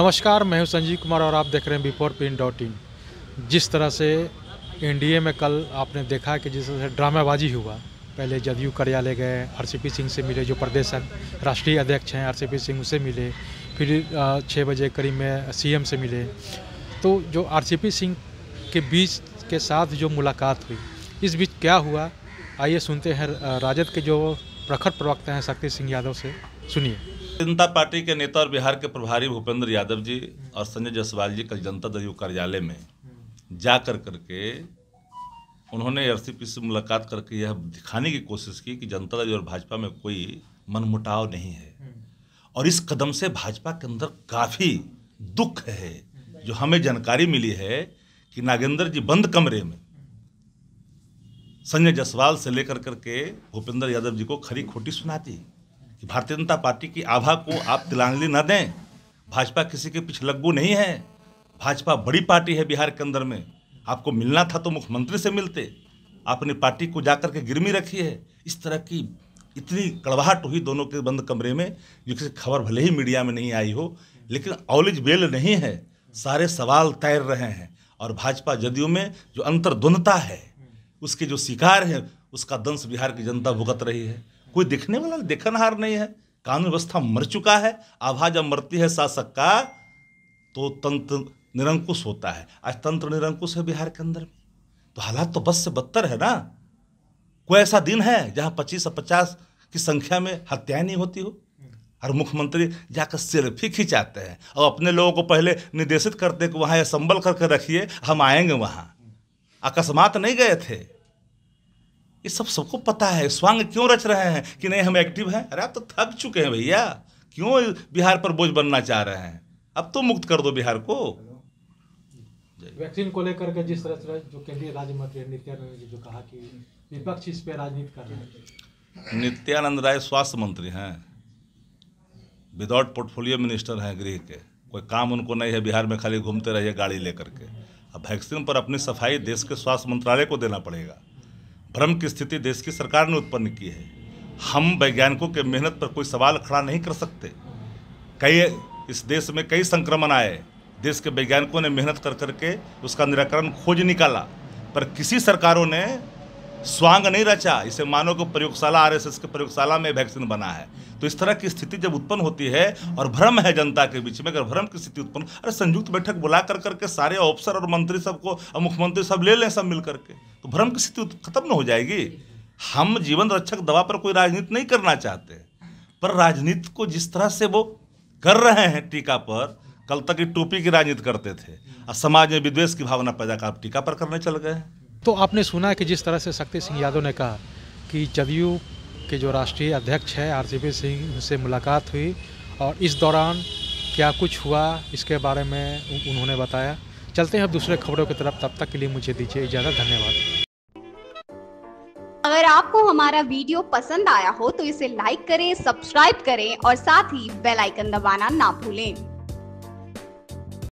नमस्कार मैं हूं संजीव कुमार और आप देख रहे हैं बिफोर पिन डॉट इन जिस तरह से एनडीए में कल आपने देखा कि जिस तरह से ड्रामाबाजी हुआ पहले जदयू कार्यालय गए आरसीपी सिंह से मिले जो प्रदेश राष्ट्रीय अध्यक्ष हैं आरसीपी सिंह उससे मिले फिर छः बजे करीब में सीएम से मिले तो जो आरसीपी सिंह के बीच के साथ जो मुलाकात हुई इस बीच क्या हुआ आइए सुनते हैं राजद के जो प्रखर प्रवक्ता हैं शक्ति सिंह यादव से सुनिए जनता पार्टी के नेता और बिहार के प्रभारी भूपेंद्र यादव जी और संजय जायसवाल जी कल जनता दल कार्यालय में जा कर करके उन्होंने आर से मुलाकात करके यह दिखाने की कोशिश की कि जनता दल और भाजपा में कोई मनमुटाव नहीं है और इस कदम से भाजपा के अंदर काफ़ी दुख है जो हमें जानकारी मिली है कि नागेंद्र जी बंद कमरे में संजय जायसवाल से लेकर करके भूपेंद्र यादव जी को खरी खोटी सुनाती कि भारतीय जनता पार्टी की आभा को आप तिलांजलि न दें भाजपा किसी के पीछे लग्गू नहीं है भाजपा बड़ी पार्टी है बिहार के अंदर में आपको मिलना था तो मुख्यमंत्री से मिलते आपने पार्टी को जाकर के गिरमी रखी है इस तरह की इतनी कड़वाहट हुई दोनों के बंद कमरे में जो किसी खबर भले ही मीडिया में नहीं आई हो लेकिन औलिज बेल नहीं है सारे सवाल तैर रहे हैं और भाजपा जदयू में जो अंतर्द्वंदता है उसके जो शिकार हैं उसका दंश बिहार की जनता भुगत रही है कोई देखने वाला देखनहार नहीं है कानून व्यवस्था मर चुका है आभा जब मरती है शासक का तो तंत्र निरंकुश होता है आज तंत्र निरंकुश है बिहार के अंदर में तो हालात तो बस से बदतर है ना कोई ऐसा दिन है जहाँ पच्चीस से पचास की संख्या में हत्याएं नहीं होती हो और मुख्यमंत्री जाकर सेल्फी खिंचाते हैं और अपने लोगों को पहले निर्देशित करते कि वहाँ संभल करके रखिए हम आएंगे वहाँ अकस्मात नहीं गए थे ये सब सबको पता है स्वांग क्यों रच रहे हैं कि नहीं हम एक्टिव हैं अरे आप तो थक चुके हैं भैया क्यों बिहार पर बोझ बनना चाह रहे हैं अब तो मुक्त कर दो बिहार को वैक्सीन को लेकर के जिस तरह से जो केंद्रीय राज्य मंत्री नित्यानंद जी जो कहा कि विपक्ष इस पर राजनीति कर रहे हैं नित्यानंद राय स्वास्थ्य मंत्री हैं विदाउट पोर्टफोलियो मिनिस्टर हैं गृह के कोई काम उनको नहीं है बिहार में खाली घूमते रहिए गाड़ी लेकर के अब वैक्सीन पर अपनी सफाई देश के स्वास्थ्य मंत्रालय को देना पड़ेगा भ्रम की स्थिति देश की सरकार ने उत्पन्न की है हम वैज्ञानिकों के मेहनत पर कोई सवाल खड़ा नहीं कर सकते कई इस देश में कई संक्रमण आए देश के वैज्ञानिकों ने मेहनत कर करके उसका निराकरण खोज निकाला पर किसी सरकारों ने स्वांग नहीं रचा इसे मानो को प्रयोगशाला आरएसएस के प्रयोगशाला में वैक्सीन बना है तो इस तरह की स्थिति जब उत्पन्न होती है और भ्रम है जनता के बीच में अगर भ्रम की स्थिति उत्पन्न अरे संयुक्त बैठक बुला कर करके सारे अफसर और मंत्री सब को और मुख्यमंत्री सब ले लें सब मिल करके तो भ्रम की स्थिति खत्म न हो जाएगी हम जीवन रक्षक दवा पर कोई राजनीति नहीं करना चाहते पर राजनीति को जिस तरह से वो कर रहे हैं टीका पर कल तक ये टोपी की राजनीति करते थे और समाज में विद्वेष की भावना पैदा कर आप टीका पर करने चल गए तो आपने सुना कि जिस तरह से शक्ति सिंह यादव ने कहा कि जदयू के जो राष्ट्रीय अध्यक्ष है आरसीपी सिंह से मुलाकात हुई और इस दौरान क्या कुछ हुआ इसके बारे में उन्होंने बताया चलते हैं अब दूसरे खबरों की तरफ तब तक के लिए मुझे दीजिए इजाज़त धन्यवाद अगर आपको हमारा वीडियो पसंद आया हो तो इसे लाइक करें सब्सक्राइब करें और साथ ही बेल आइकन दबाना ना भूलें